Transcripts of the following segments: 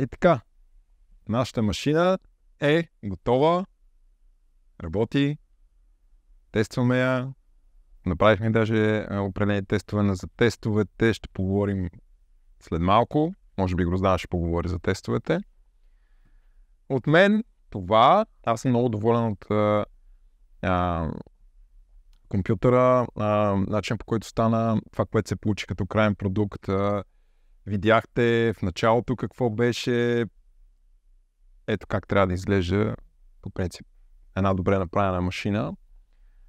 И е, така, нашата машина е готова, работи, тестваме я, направихме даже определени тестове на за тестовете, ще поговорим след малко, може би Грозда ще поговори за тестовете. От мен това, аз съм много доволен от а, компютъра, а, начин по който стана това, което се получи като крайен продукт, а, видяхте в началото какво беше. Ето как трябва да изглежда по принцип една добре направена машина.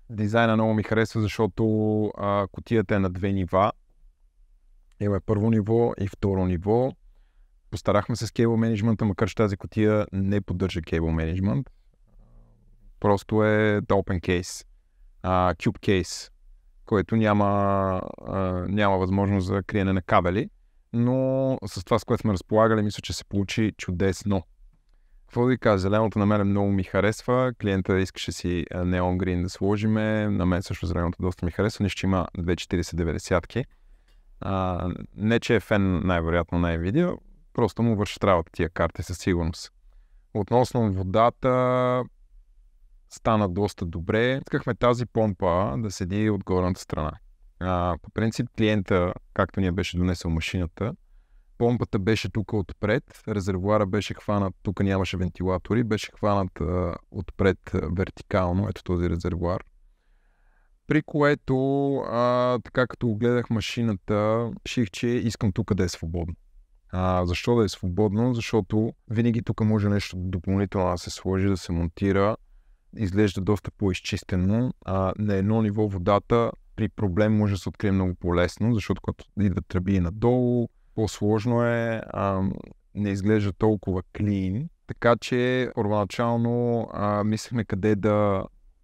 Дизайна много ми харесва, защото а, котията е на две нива. Има първо ниво и второ ниво. Постарахме се с кейбл менеджмента, макар че тази котия не поддържа кейбл менеджмент. Просто е open case, а, cube case, който няма, а, няма възможност за криене на кабели но с това, с което сме разполагали, мисля, че се получи чудесно. Какво да ви кажа, зеленото на мен много ми харесва, клиента искаше си неон грин да сложиме, на мен също зеленото доста ми харесва, нищо има 240-90-ки. не, че е фен най-вероятно на Nvidia, просто му върши работа тия карти със сигурност. Относно водата, стана доста добре. Искахме тази помпа да седи от горната страна. А, по принцип клиента, както ни беше донесъл машината, помпата беше тук отпред, резервуара беше хванат, тук нямаше вентилатори, беше хванат а, отпред а, вертикално, ето този резервуар. При което, а, така като гледах машината, реших, че искам тук да е свободно. А, защо да е свободно? Защото винаги тук може нещо допълнително да се сложи, да се монтира. Изглежда доста по-изчистено. А, на едно ниво водата при проблем може да се открие много по-лесно, защото когато идват тръби надолу, по-сложно е, а, не изглежда толкова клин. Така че първоначално а, мислехме къде да,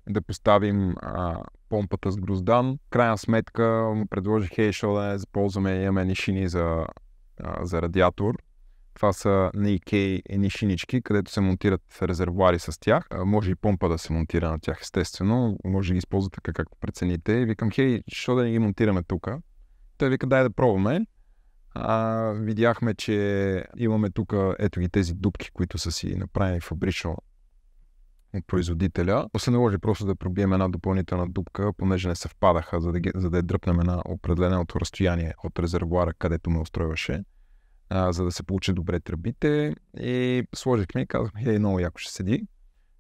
да поставим а, помпата с гроздан. Крайна сметка му предложих, хей, да не и имаме ни шини за, а, за радиатор. Това са на едни шинички, където се монтират резервуари с тях. може и помпа да се монтира на тях, естествено. Може да ги използва така, както прецените. И викам, хей, що да не ги монтираме тук? Той вика, дай да пробваме. А, видяхме, че имаме тук ето ги тези дубки, които са си направени фабрично от производителя. Но се наложи просто да пробием една допълнителна дупка, понеже не съвпадаха, за да, ги, за да я дръпнем на определеното разстояние от резервуара, където ме устройваше а, за да се получи добре тръбите. И сложихме и казахме, хей, много яко ще седи.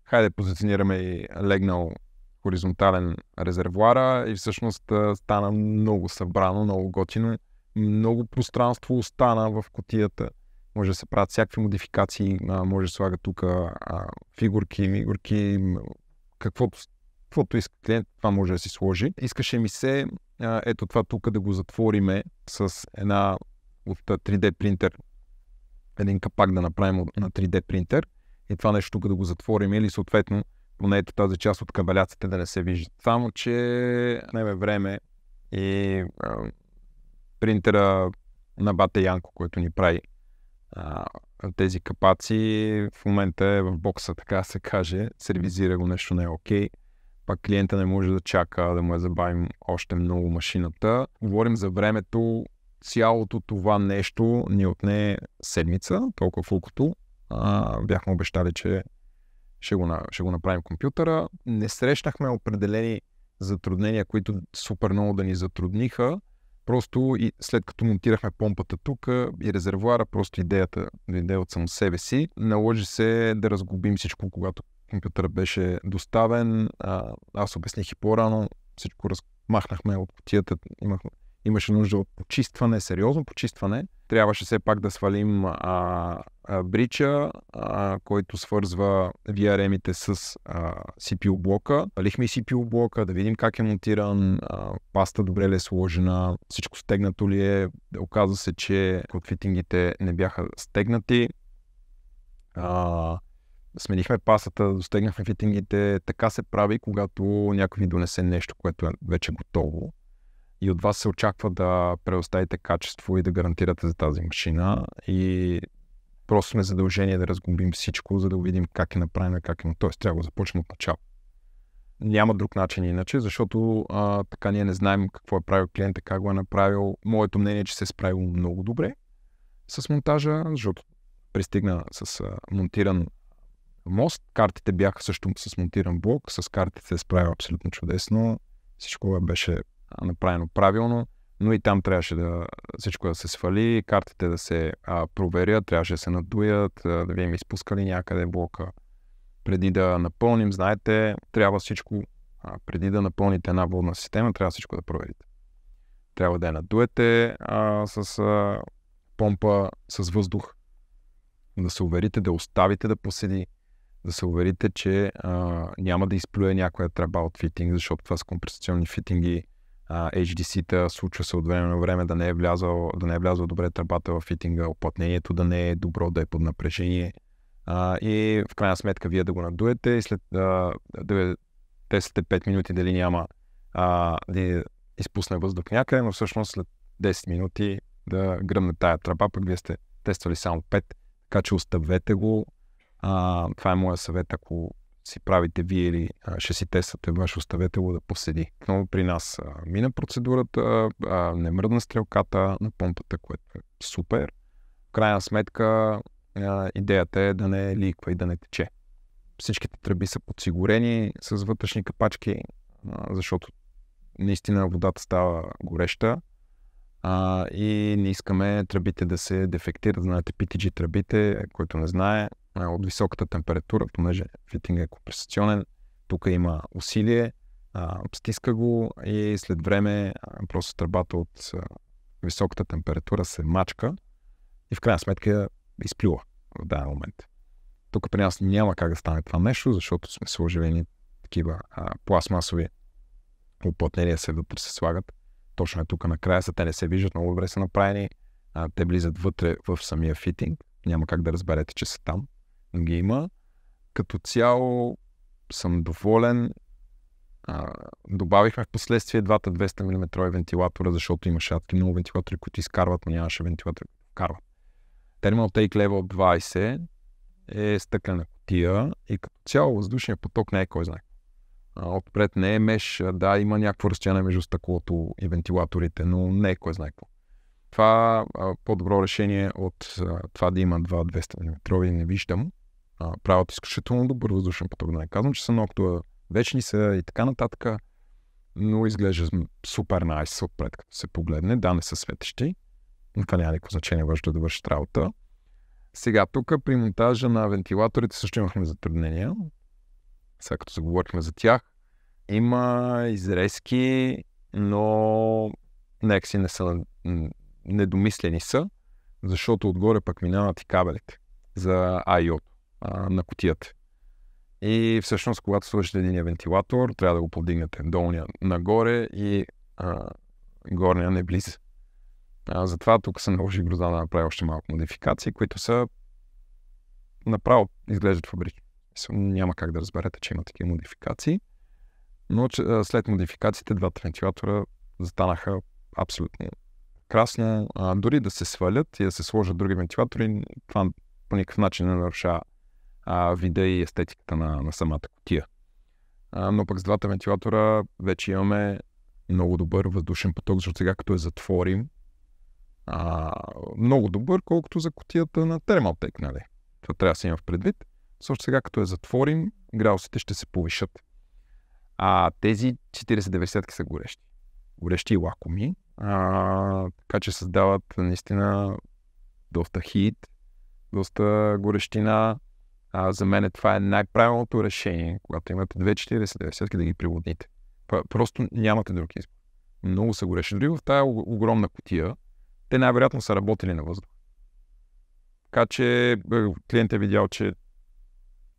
Хайде позиционираме и легнал хоризонтален резервуара и всъщност стана много събрано, много готино. Много пространство остана в котията. Може да се правят всякакви модификации, може да слага тук фигурки, мигурки, каквото, каквото иска клиент, това може да си сложи. Искаше ми се ето това тук да го затвориме с една от 3D принтер един капак да направим на 3D принтер и това нещо тук да го затворим или съответно поне тази част от кабеляците да не се вижда. Само, че не е време и а, принтера на Бате Янко, който ни прави а, тези капаци, в момента е в бокса, така се каже, сервизира го, нещо не е окей. Okay. Пак клиента не може да чака да му я забавим още много машината. Говорим за времето, цялото това нещо ни отне седмица, толкова колкото а, бяхме обещали, че ще го, ще го направим компютъра. Не срещнахме определени затруднения, които супер много да ни затрудниха. Просто и след като монтирахме помпата тук и резервуара, просто идеята дойде от само себе си. Наложи се да разгубим всичко, когато компютъра беше доставен. А, аз обясних и по-рано, всичко размахнахме от кутията. имахме имаше нужда от почистване, сериозно почистване. Трябваше все пак да свалим а, а, брича, а, който свързва VRM-ите с а, CPU блока. Свалихме и CPU блока, да видим как е монтиран, а, паста добре ли е сложена, всичко стегнато ли е. Оказва се, че котфитингите не бяха стегнати. А, сменихме пасата, достегнахме фитингите. Така се прави, когато някой ни донесе нещо, което е вече готово и от вас се очаква да предоставите качество и да гарантирате за тази машина. И просто сме задължение да разгубим всичко, за да видим как е направено, как е. Тоест, трябва да започнем от начало. Няма друг начин иначе, защото а, така ние не знаем какво е правил клиента, как го е направил. Моето мнение е, че се е справил много добре с монтажа, защото пристигна с а, монтиран мост. Картите бяха също с монтиран блок, с картите се е справил абсолютно чудесно. Всичко е, беше направено правилно, но и там трябваше да всичко да се свали, картите да се а, проверят, трябваше да се надуят, да видим изпускали някъде блока. Преди да напълним, знаете, трябва всичко, а, преди да напълните една водна система, трябва всичко да проверите. Трябва да я надуете а, с а, помпа, с въздух, да се уверите, да оставите да поседи, да се уверите, че а, няма да изплюе някоя тръба от фитинг, защото това са компресационни фитинги, HDC-та, случва се от време на време да не е влязал, да не е влязал добре тръбата в фитинга, оплътнението да не е добро, да е под напрежение. Uh, и в крайна сметка вие да го надуете и след uh, да 5 минути дали няма а, да изпусне въздух някъде, но всъщност след 10 минути да гръмне тая тръба, пък вие сте тествали само 5, така че оставете го. Uh, това е моя съвет, ако си правите вие или а, ще си тествате ваш, оставете го да поседи. Но при нас а, мина процедурата, а, не мръдна стрелката на помпата, което е супер. В крайна сметка а, идеята е да не ликва и да не тече. Всичките тръби са подсигурени с вътрешни капачки, а, защото наистина водата става гореща а, и не искаме тръбите да се дефектират. Знаете, PTG тръбите, който не знае, е, от високата температура, понеже фитинг е компресационен. Тук има усилие, а, стиска го и след време а, просто тръбата от а, високата температура се мачка и в крайна сметка изплюва в даден момент. Тук при нас няма как да стане това нещо, защото сме сложили такива а, пластмасови оплътнения се вътре се слагат. Точно е тук накрая са, те не се виждат, много добре са направени. А, те влизат вътре в самия фитинг. Няма как да разберете, че са там ги има. Като цяло съм доволен. А, добавихме в последствие двата 200 мм вентилатора, защото имаше адки много вентилатори, които изкарват, но нямаше вентилатори, които вкарват. Terminal Take Level 20 е стъклена котия и като цяло въздушният поток не е кой знае. Отпред не е меш, да, има някакво разстояние между стъклото и вентилаторите, но не е кой знае какво. Това а, по-добро решение от а, това да има два 200 мм не виждам а, правят изключително добър въздушен поток. Да не казвам, че са много вечни са и така нататък, но изглежда супер найс отпред, като се погледне. Да, не са светещи, но това няма никакво значение, важно да върши работа. Сега, тук при монтажа на вентилаторите също имахме затруднения. Сега като заговорихме за тях, има изрезки, но някакси не са недомислени са, защото отгоре пък минават и кабелите за IOT а, на котията. И всъщност, когато сложите един вентилатор, трябва да го подигнете долния нагоре и а, горния не близ. А, затова тук съм наложи гроза да направя още малко модификации, които са направо изглеждат фабрично. Няма как да разберете, че има такива модификации. Но че, а, след модификациите двата вентилатора застанаха абсолютно красно. А, дори да се свалят и да се сложат други вентилатори, това по никакъв начин не нарушава а, вида и естетиката на, на самата котия. А, но пък с двата вентилатора вече имаме много добър въздушен поток, защото сега като я затворим, а, много добър, колкото за котията на термалтек, нали? Това трябва да се има в предвид. Също сега като я затворим, градусите ще се повишат. А тези 40-90 са горещи. Горещи и лакоми, а, така че създават наистина доста хит, доста горещина, а, за мен е това е най-правилното решение, когато имате 2,40-90 да ги приводните. Просто нямате друг избор. Много са горещи. Дори в тази огромна котия, те най-вероятно са работили на въздух. Така че клиент е видял, че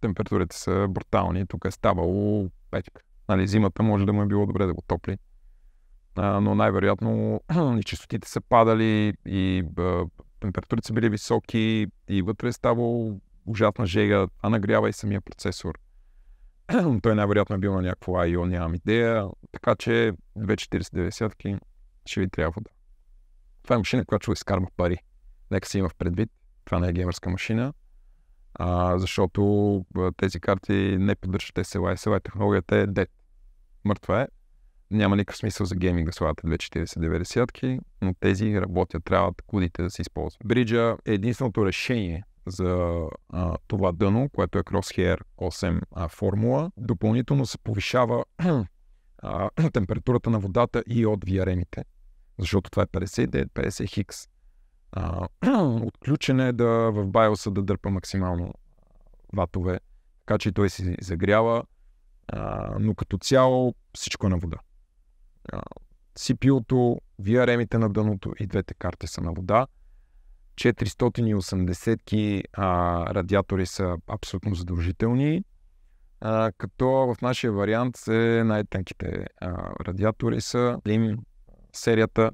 температурите са брутални. Тук е ставало печка. Нали, зимата може да му е било добре да го топли. А, но най-вероятно и частотите са падали, и а, температурите са били високи, и вътре е ставало ужасна жега, а нагрява и самия процесор. Той най-вероятно е бил на някакво IO, нямам идея. Така че 2490-ки ще ви трябва да. Това е машина, която ще изкарва пари. Нека си има в предвид. Това не е геймърска машина. А, защото тези карти не поддържат SLI. SLI технологията е dead. Мъртва е. Няма никакъв смисъл за гейминг да слагате 2490-ки, но тези работят. Трябва кудите да се използват. Бриджа е единственото решение за а, това дъно, което е Crosshair 8 а, формула. Допълнително се повишава а, температурата на водата и от VRM-ите, защото това е 59, 50 хикс. отключен е да в BIOS да дърпа максимално ватове, така че той се загрява, а, но като цяло всичко е на вода. А, CPU-то, VRM-ите на дъното и двете карти са на вода. 480 а, радиатори са абсолютно задължителни, а, като в нашия вариант е най-тънките а, радиатори са Slim серията.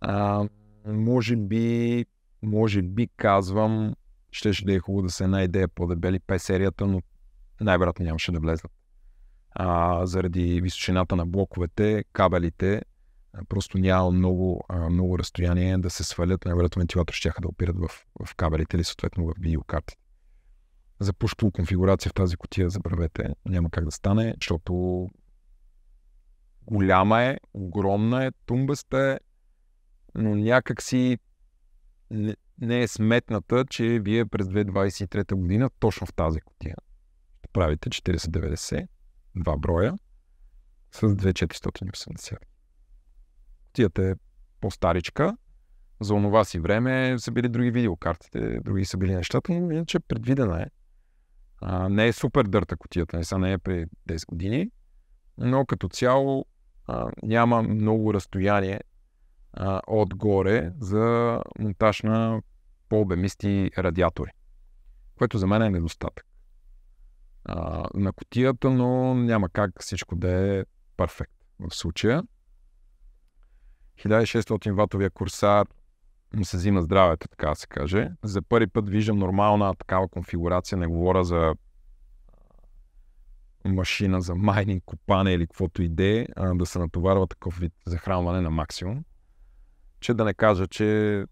А, може би, може би казвам, ще, ще да е хубаво да се идея по-дебели p серията, но най-вероятно нямаше да влезат. А, заради височината на блоковете, кабелите просто няма много, много разстояние да се свалят. Най-вероятно вентилатор ще да опират в, в кабелите или съответно в видеокарти. За пушпул конфигурация в тази котия забравете, няма как да стане, защото голяма е, огромна е, тумбаста е, но някак си не, не е сметната, че вие през 2023 година точно в тази котия правите 490 два броя с 2480 котията е по-старичка, за онова си време са били други видеокартите, други са били нещата, но иначе предвидена е. А, не е супер дърта котията, не са не е при 10 години, но като цяло а, няма много разстояние а, отгоре за монтаж на по-обемисти радиатори, което за мен е недостатък а, на котията, но няма как всичко да е перфект в случая. 1600 ватовия курсар му се взима здравето, така да се каже. За първи път виждам нормална такава конфигурация, не говоря за машина за майнинг, копане или каквото иде, да се натоварва такъв вид захранване на максимум. Че да не кажа, че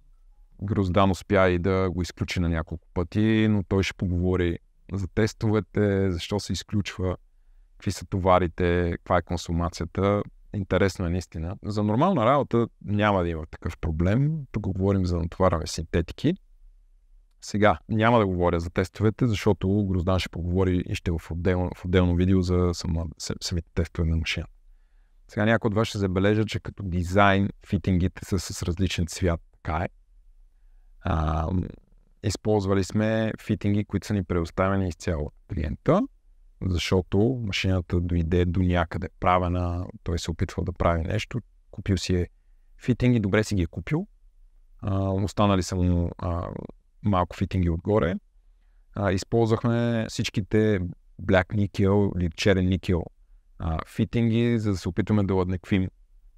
Гроздан успя и да го изключи на няколко пъти, но той ще поговори за тестовете, защо се изключва, какви са товарите, каква е консумацията. Интересно е наистина. За нормална работа няма да има такъв проблем. Тук говорим за натоварване синтетики. Сега няма да говоря за тестовете, защото Гроздан ще поговори и ще е в отделно, в отделно видео за самите тестове на машина. Сега някой от вас ще забележа, че като дизайн фитингите са с различен цвят. Така е. А, използвали сме фитинги, които са ни предоставени изцяло от клиента защото машината дойде до някъде правена, той се опитвал да прави нещо, купил си е фитинги, добре си ги е купил, а, останали са му а, малко фитинги отгоре. А, използвахме всичките бляк никел или черен никел а, фитинги, за да се опитваме да уеднаквим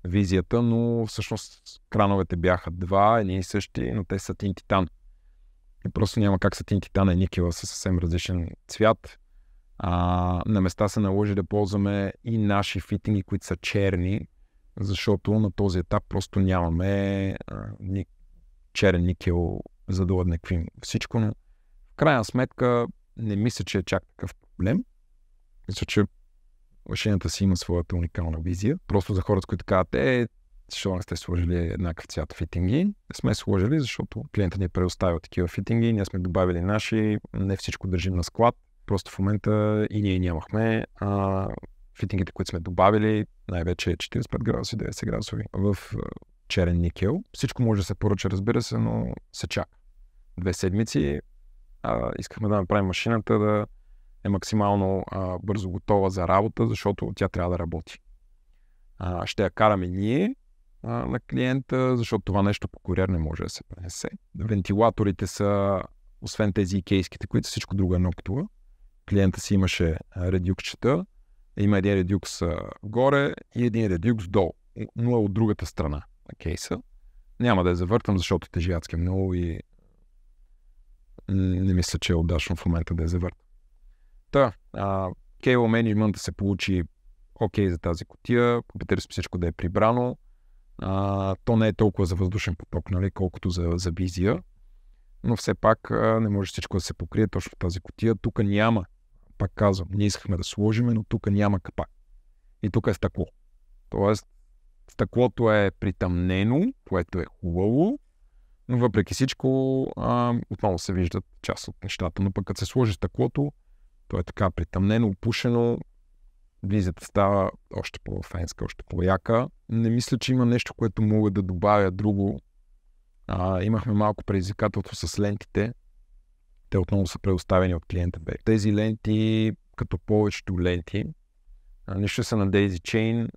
визията, но всъщност крановете бяха два, едни и същи, но те са тин титан. И просто няма как тин титан и никела са съвсем различен цвят, а, на места се наложи да ползваме и наши фитинги, които са черни, защото на този етап просто нямаме а, ни, черен никел за да уеднаквим всичко, но в крайна сметка не мисля, че е чак такъв проблем. Мисля, че машината си има своята уникална визия. Просто за хората, които казват, е, защо не сте сложили еднакъв цвят фитинги? Не сме сложили, защото клиента ни е предоставил такива фитинги, ние сме добавили наши, не всичко държим на склад, Просто в момента и ние нямахме. А, фитингите, които сме добавили, най-вече 45 градуси, 90 градусови в черен никел. Всичко може да се поръча, разбира се, но се чака. Две седмици а, искахме да направим машината да е максимално а, бързо готова за работа, защото тя трябва да работи. А, ще я караме ние а, на клиента, защото това нещо по куриер не може да се пренесе. Вентилаторите са, освен тези икейските, които всичко друго е ноктова, клиента си имаше редюкчета, има един редюкс горе и един редюкс долу, но от другата страна на кейса. Няма да я завъртам, защото тежи адски много и не мисля, че е удачно в момента да я завъртам. Та, а, кейл менеджмент се получи окей за тази котия, сме всичко да е прибрано. А, то не е толкова за въздушен поток, нали, колкото за, за визия, но все пак а, не може всичко да се покрие точно в тази котия. Тук няма пак казвам, ние искахме да сложиме, но тук няма капак. И тук е стъкло. Тоест, стъклото е притъмнено, което е хубаво, но въпреки всичко, а, отново се виждат част от нещата. Но пък като се сложи стъклото, то е така притъмнено, опушено, визията става още по-фенска, още по-яка. Не мисля, че има нещо, което мога да добавя друго. А, имахме малко предизвикателство с лентите, те отново са предоставени от клиента B. Тези ленти, като повечето ленти, нищо са на Daisy Chain,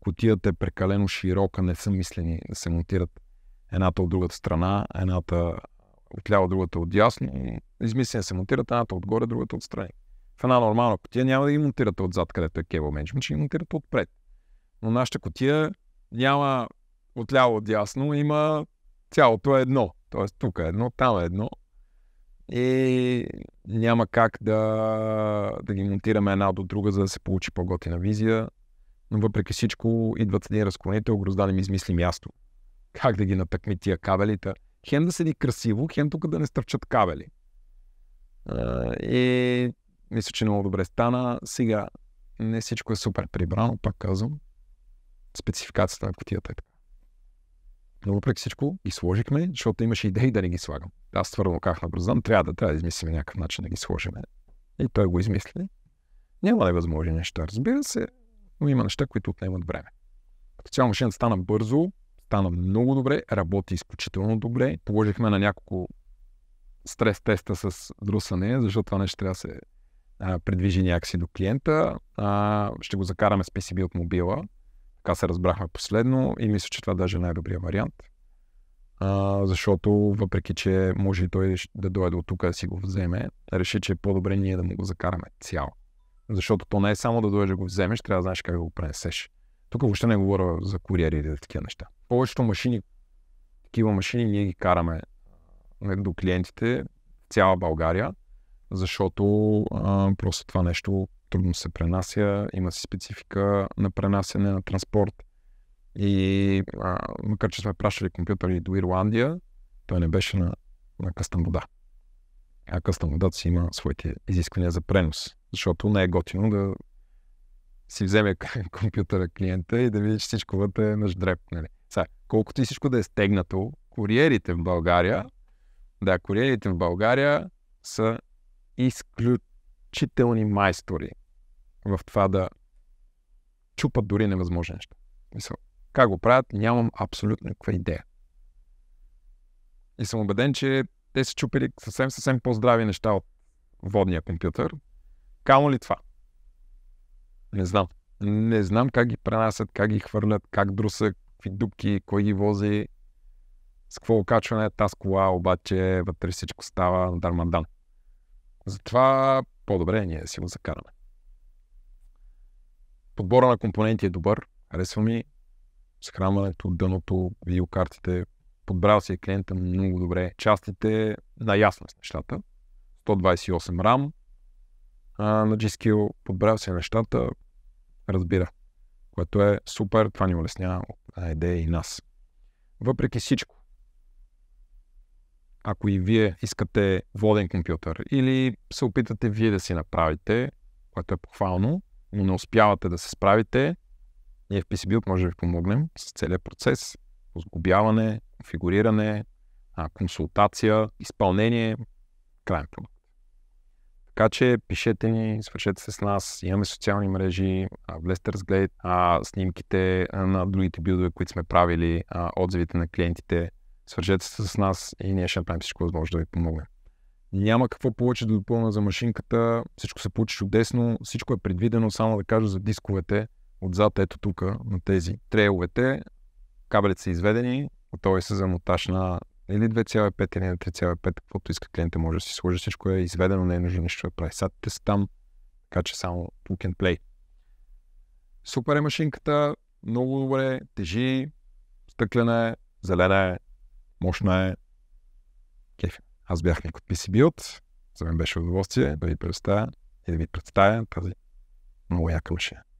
котията е прекалено широка, не са мислени да се монтират едната от другата страна, едната ляво, другата от дясно. Измислени се монтират едната отгоре, другата отстрани. В една нормална котия няма да ги монтирате отзад, където е кебъл менеджмент, ами ще ги монтирате отпред. Но нашата котия няма отляво, дясно, има цялото е едно. Тоест тук е едно, там е едно и няма как да, да ги монтираме една до друга, за да се получи по-готина визия. Но въпреки всичко, идват един разклонител, грозда да ми измисли място. Как да ги напекми тия кабелите? Хем да седи красиво, хем тук да не стърчат кабели. И мисля, че много добре стана. Сега не всичко е супер прибрано, пак казвам. Спецификацията на котията е така. Но въпреки всичко ги сложихме, защото имаше идеи да не ги слагам аз твърдо казах на Брозан, трябва да, трябва да измислим някакъв начин да ги сложим. И той го измисли. Няма невъзможни неща, разбира се, но има неща, които отнемат време. Като цяло машината стана бързо, стана много добре, работи изключително добре. Положихме на няколко стрес теста с друсане, защото това нещо трябва да се а, придвижи някакси до клиента. А, ще го закараме с PCB от мобила. Така се разбрахме последно и мисля, че това даже е най-добрият вариант а, защото въпреки, че може и той да дойде от тук да си го вземе, реши, че е по-добре ние да му го закараме цяло. Защото то не е само да дойде да го вземеш, трябва да знаеш как да го пренесеш. Тук въобще не говоря за куриери и такива неща. Повечето машини, такива машини ние ги караме до клиентите в цяла България, защото а, просто това нещо трудно се пренася, има си специфика на пренасяне на транспорт и а, макар, че сме пращали компютъри до Ирландия, той не беше на, на къстъм вода. А къста вода си има своите изисквания за пренос, защото не е готино да си вземе компютъра клиента и да види, че всичко вътре е наждреп. Нали? Сега, колкото и всичко да е стегнато, куриерите в България, да, куриерите в България са изключителни майстори в това да чупат дори невъзможни неща. Мисъл, как го правят, нямам абсолютно никаква идея. И съм убеден, че те са чупили съвсем, съвсем по-здрави неща от водния компютър. Камо ли това? Не знам. Не знам как ги пренасят, как ги хвърлят, как друса, какви дубки, кой ги вози, с какво окачване е тази кола, обаче вътре всичко става на дармандан. Затова по-добре ние си го закараме. Подбора на компоненти е добър, харесва ми схранването, дъното, видеокартите. Подбрал си е клиента много добре. Частите наясно с нещата. 128 RAM а, на G-Skill. Подбрал си е нещата, разбира. Което е супер. Това ни улеснява идея и нас. Въпреки всичко, ако и вие искате воден компютър или се опитате вие да си направите, което е похвално, но не успявате да се справите, ние в PCB може да ви помогнем с целият процес. Сглобяване, конфигуриране, консултация, изпълнение, крайен продукт. Така че пишете ни, свършете се с нас, имаме социални мрежи, влезте а, снимките на другите билдове, които сме правили, а, отзивите на клиентите. Свържете се с нас и ние ще направим всичко възможно да ви помогнем. Няма какво повече да допълна за машинката, всичко се получи чудесно, всичко е предвидено, само да кажа за дисковете отзад, ето тук, на тези трейловете, кабелите са изведени, готови са за монтаж на или 2,5 или на 3,5, каквото иска клиента може да си сложи, всичко е изведено, не е нужно нищо да прави. Сатите са там, така че само plug and play. Супер е машинката, много добре, тежи, стъклена е, зелена е, мощна е, кефи. Аз бях някой от PCB, от, за мен беше удоволствие да ви представя и да ви представя тази много яка машина.